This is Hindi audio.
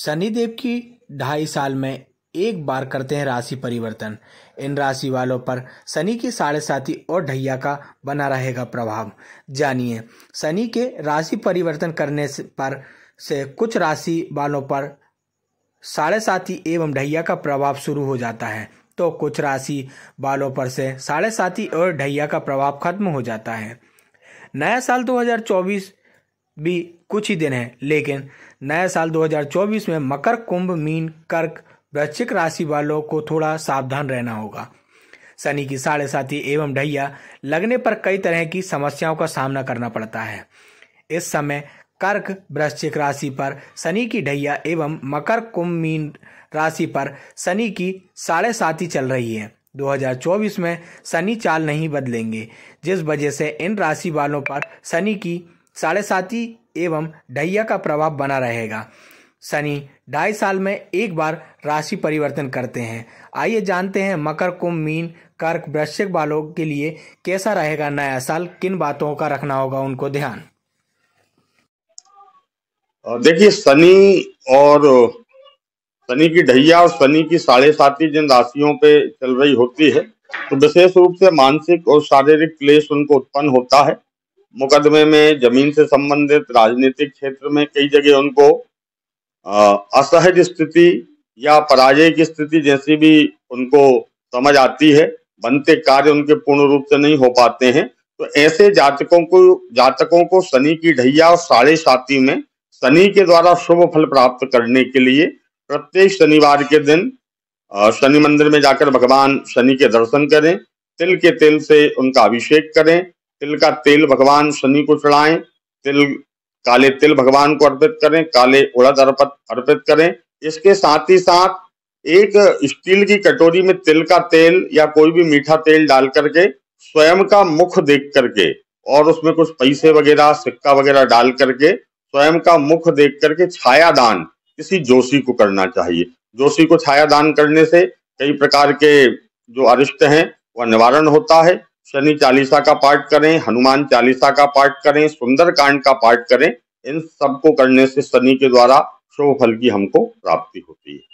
शनिदेव देव की ढाई साल में एक बार करते हैं राशि परिवर्तन इन राशि वालों पर शनि की साढ़े साथी और ढैया का बना रहेगा प्रभाव जानिए शनि के राशि परिवर्तन करने से पर से कुछ राशि वालों पर साढ़े साथी एवं ढैया का प्रभाव शुरू हो जाता है तो कुछ राशि वालों पर से साढ़े साथी और ढैया का प्रभाव खत्म हो जाता है नया साल 2024 भी कुछ ही दिन है लेकिन नया साल 2024 में मकर कुंभ मीन कर्क वृश्चिक राशि वालों को थोड़ा सावधान रहना होगा शनि की साढ़े साथी एवं ढैया लगने पर कई तरह की समस्याओं का सामना करना पड़ता है इस समय कर्क वृश्चिक राशि पर शनि की ढैया एवं मकर कुंभ मीन राशि पर शनि की साढ़े साथी चल रही है 2024 में शनि चाल नहीं बदलेंगे जिस वजह से इन राशि वालों पर शनि की साढ़े साथी एवं ढैया का प्रभाव बना रहेगा शनि ढाई साल में एक बार राशि परिवर्तन करते हैं आइए जानते हैं मकर कुंभ मीन कर्क वृश्चिक वालों के लिए कैसा रहेगा नया साल किन बातों का रखना होगा उनको ध्यान देखिए शनि और शनि की ढैया और शनि की साढ़े साथी जिन राशियों पे चल रही होती है तो विशेष रूप से मानसिक और शारीरिक क्लेश उनको उत्पन्न होता है मुकदमे में जमीन से संबंधित राजनीतिक क्षेत्र में कई जगह उनको असहज स्थिति या पराजय की स्थिति जैसी भी उनको समझ आती है बनते कार्य उनके पूर्ण रूप से नहीं हो पाते हैं तो ऐसे जातकों को जातकों को शनि की ढैया और साढ़े साथी में शनि के द्वारा शुभ फल प्राप्त करने के लिए प्रत्येक शनिवार के दिन शनि मंदिर में जाकर भगवान शनि के दर्शन करें तिल के तेल से उनका अभिषेक करें तिल का तेल भगवान शनि को चढ़ाएं तिल काले तिल भगवान को अर्पित करें काले उड़द अर्पित अर्पित करें इसके साथ ही साथ एक स्टील की कटोरी में तिल का तेल या कोई भी मीठा तेल डाल करके स्वयं का मुख देख करके और उसमें कुछ पैसे वगैरह सिक्का वगैरह डाल करके स्वयं का मुख देख करके छाया दान किसी जोशी को करना चाहिए जोशी को छाया दान करने से कई प्रकार के जो अरिष्ट हैं वह निवारण होता है शनि चालीसा का पाठ करें हनुमान चालीसा का पाठ करें सुंदर कांड का पाठ करें इन सबको करने से शनि के द्वारा शुभ फल की हमको प्राप्ति होती है